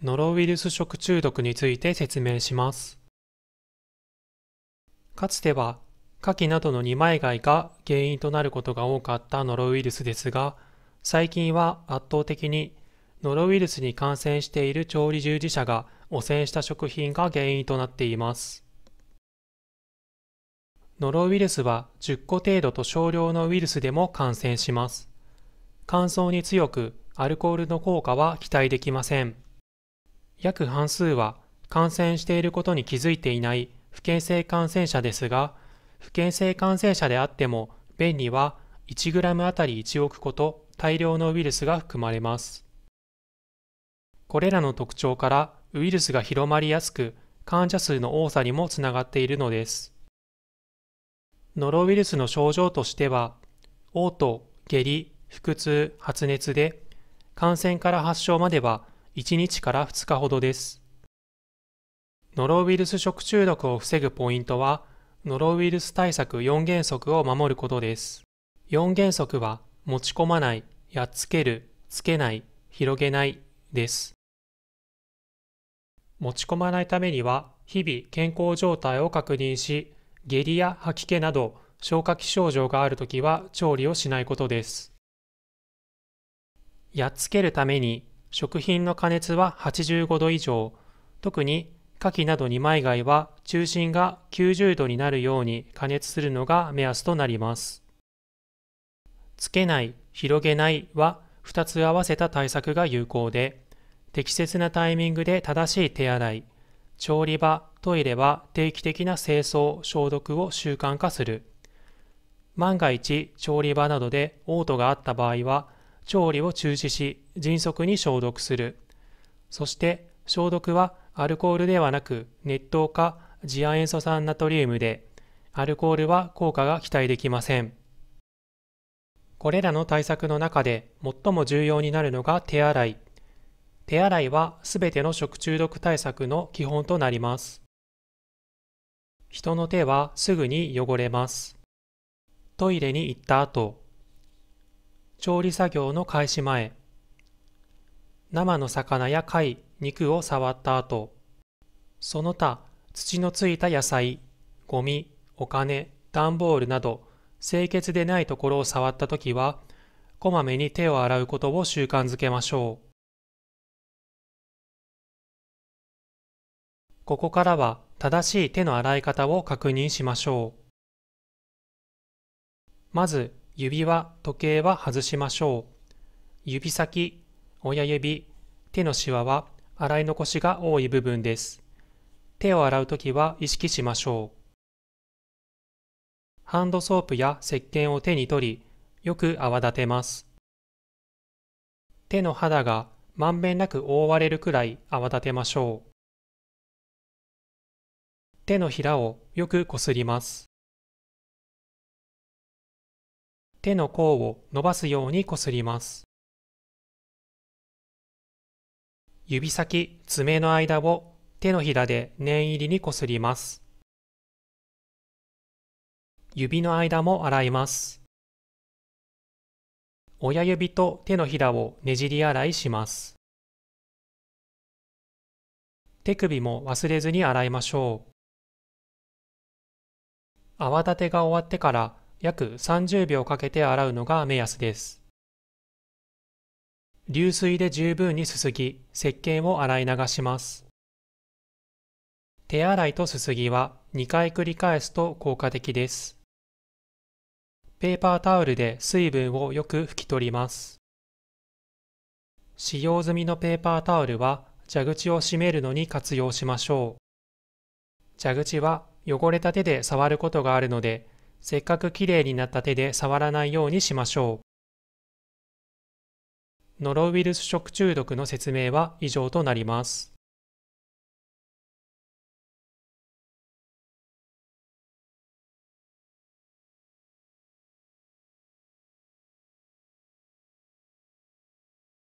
ノロウイルス食中毒について説明します。かつては、カキなどの二枚貝が原因となることが多かったノロウイルスですが、最近は圧倒的にノロウイルスに感染している調理従事者が汚染した食品が原因となっています。ノロウイルスは10個程度と少量のウイルスでも感染します。乾燥に強く、アルコールの効果は期待できません。約半数は感染していることに気づいていない不健性感染者ですが、不健性感染者であっても便には 1g あたり1億個と大量のウイルスが含まれます。これらの特徴からウイルスが広まりやすく患者数の多さにもつながっているのです。ノロウイルスの症状としては、嘔吐、下痢、腹痛、発熱で、感染から発症までは1日から2日ほどです。ノロウイルス食中毒を防ぐポイントは、ノロウイルス対策4原則を守ることです。4原則は、持ち込まない、やっつける、つけない、広げない、です。持ち込まないためには、日々健康状態を確認し、下痢や吐き気など消化器症状があるときは調理をしないことです。やっつけるために食品の加熱は85度以上、特に牡蠣など2枚貝は中心が90度になるように加熱するのが目安となります。つけない、広げないは2つ合わせた対策が有効で、適切なタイミングで正しい手洗い、調理場、トイレは定期的な清掃、消毒を習慣化する。万が一、調理場などで嘔吐があった場合は、調理を中止し迅速に消毒するそして消毒はアルコールではなく熱湯か次亜塩素酸ナトリウムでアルコールは効果が期待できませんこれらの対策の中で最も重要になるのが手洗い手洗いはすべての食中毒対策の基本となります人の手はすぐに汚れますトイレに行った後調理作業の開始前生の魚や貝、肉を触った後その他土のついた野菜、ゴミ、お金、段ボールなど清潔でないところを触った時はこまめに手を洗うことを習慣づけましょうここからは正しい手の洗い方を確認しましょうまず指輪、時計は外しましょう。指先、親指、手のシワは洗い残しが多い部分です。手を洗うときは意識しましょう。ハンドソープや石鹸を手に取り、よく泡立てます。手の肌がまんべんなく覆われるくらい泡立てましょう。手のひらをよくこすります。手の甲を伸ばすようにこすります。指先、爪の間を手のひらで念入りにこすります。指の間も洗います。親指と手のひらをねじり洗いします。手首も忘れずに洗いましょう。泡立てが終わってから約30秒かけて洗うのが目安です。流水で十分にすすぎ、石鹸を洗い流します。手洗いとすすぎは2回繰り返すと効果的です。ペーパータオルで水分をよく拭き取ります。使用済みのペーパータオルは蛇口を閉めるのに活用しましょう。蛇口は汚れた手で触ることがあるので、せっかくきれいになった手で触らないようにしましょう。ノロウイルス食中毒の説明は以上となります。